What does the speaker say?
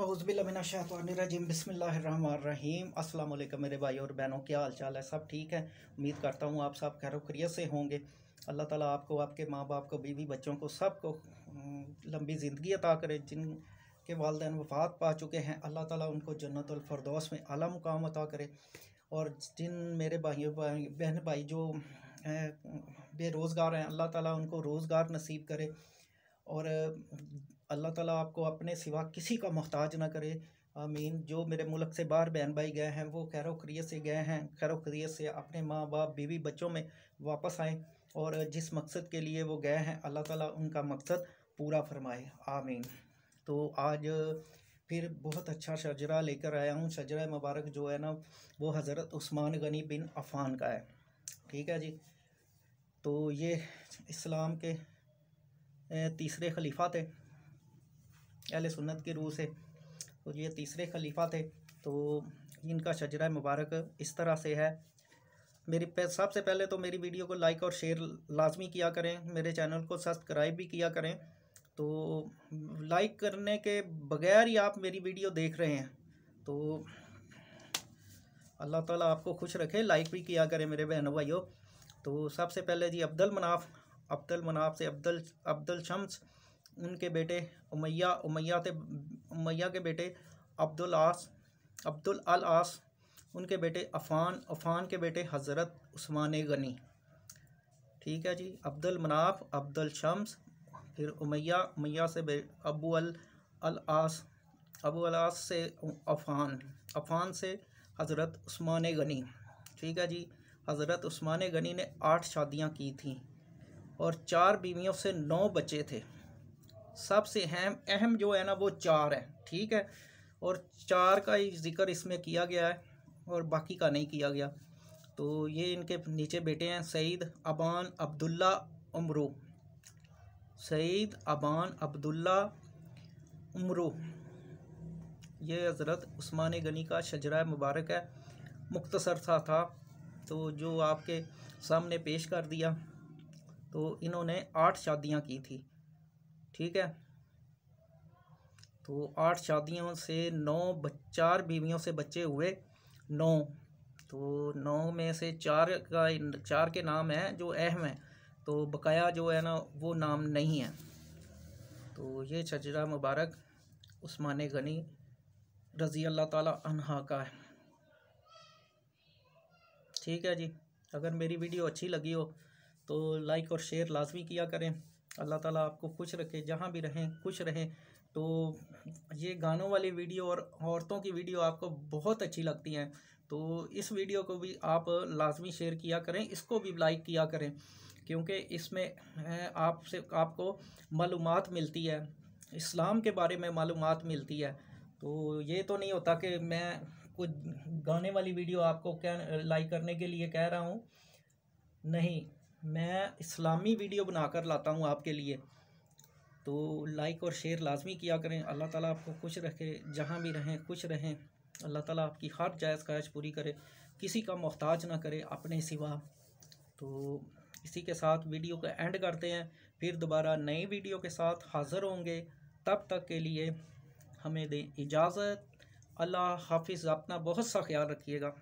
बिस्मिल्लाहिर्रहमानिर्रहीम अस्सलाम वालेकुम मेरे भाई और बहनों क्या हाल चाल है सब ठीक है उम्मीद करता हूँ आप सब खैर खरीत से होंगे अल्लाह ताला आपको आपके माँ बाप को बीवी बच्चों को सबको लंबी ज़िंदगी अता करे जिन के वालदे वफात पा चुके हैं अल्लाह ताला उनको जन्नतफरदौस में अला मुकाम अता करे और जिन मेरे भाइयों भाई बहन भाई जो बेरोज़गार हैं अल्लाह ताला उनको रोज़गार नसीब करे और अल्लाह ताला आपको अपने सिवा किसी का मोहताज ना करे आमीन जो मेरे मुल्क से बाहर बहन भाई गए हैं वो खैर खरीत से गए हैं खैर खरीत से अपने माँ बाप बीवी बच्चों में वापस आएँ और जिस मकसद के लिए वो गए हैं अल्लाह ताला उनका मकसद पूरा फरमाए आमीन तो आज फिर बहुत अच्छा शजरा लेकर आया हूँ शजरा मुबारक जो है ना वो हज़रत उस्मान गनी बिन अफ़ान का है ठीक है जी तो ये इस्लाम के तीसरे खलीफा थे अहल सुन्नत के रूह से तो ये तीसरे खलीफा थे तो इनका शजरा मुबारक इस तरह से है मेरी सबसे पहले तो मेरी वीडियो को लाइक और शेयर लाजमी किया करें मेरे चैनल को सब्सक्राइब भी किया करें तो लाइक करने के बगैर ही आप मेरी वीडियो देख रहे हैं तो अल्लाह ताला आपको खुश रखे लाइक भी किया करें मेरे बहनों भाइयों तो सबसे पहले जी अब्दुल मनाफ अब्दुल मनाफ से अब्दुल अब्दुल शम्स उनके बेटे उमैया उमैया थे उमैया के बेटे अब्दुल आस अब्दुल अल आस उनके बेटे अफ़ान अफ़ान के बेटे हज़रत उस्मान गनी ठीक है जी अब्दुल मनाफ अब्दुल शम्स फिर उमैया उमैया से अबू अल अल आस अबू अल आस से अफ़ान अफ़ान से हज़रत उस्मान गनी ठीक है जी हज़रत उस्मान गनी ने आठ शादियां की थी और चार बीवियों से नौ बच्चे थे सबसे अहम अहम जो है ना वो चार है ठीक है और चार का ही जिक्र इसमें किया गया है और बाकी का नहीं किया गया तो ये इनके नीचे बेटे हैं सईद अबान अब्दुल्ला उमरू सईद अबान अब्दुल्ला उमरू ये हज़रत उस्मान गनी का शजरा मुबारक है मुख्तसर सा था तो जो आपके सामने पेश कर दिया तो इन्होंने आठ शादियां की थी ठीक है तो आठ शादियों से नौ चार बीवियों से बच्चे हुए नौ तो नौ में से चार का चार के नाम हैं जो अहम हैं तो बकाया जो है ना वो नाम नहीं है तो ये छजरा मुबारक उस्मान गनी रज़ी अल्लाह ताला अनहा का है ठीक है जी अगर मेरी वीडियो अच्छी लगी हो तो लाइक और शेयर लाजमी किया करें अल्लाह ताला आपको खुश रखे जहाँ भी रहें खुश रहें तो ये गानों वाली वीडियो और औरतों की वीडियो आपको बहुत अच्छी लगती हैं तो इस वीडियो को भी आप लाजमी शेयर किया करें इसको भी लाइक किया करें क्योंकि इसमें आपसे आपको मालूम मिलती है इस्लाम के बारे में मालूम मिलती है तो ये तो नहीं होता कि मैं कुछ गाने वाली वीडियो आपको क्या लाइक करने के लिए कह रहा हूँ नहीं मैं इस्लामी वीडियो बनाकर लाता हूँ आपके लिए तो लाइक और शेयर लाजमी किया करें अल्लाह ताला आपको खुश रखे जहाँ भी रहें खुश रहें अल्लाह ताला आपकी हर जायज़ ख्वाहिश पूरी करे किसी का मोहताज ना करे अपने सिवा तो इसी के साथ वीडियो का एंड करते हैं फिर दोबारा नई वीडियो के साथ हाज़िर होंगे तब तक के लिए हमें दें इजाज़त अल्लाह हाफिज़ अपना बहुत सा ख्याल रखिएगा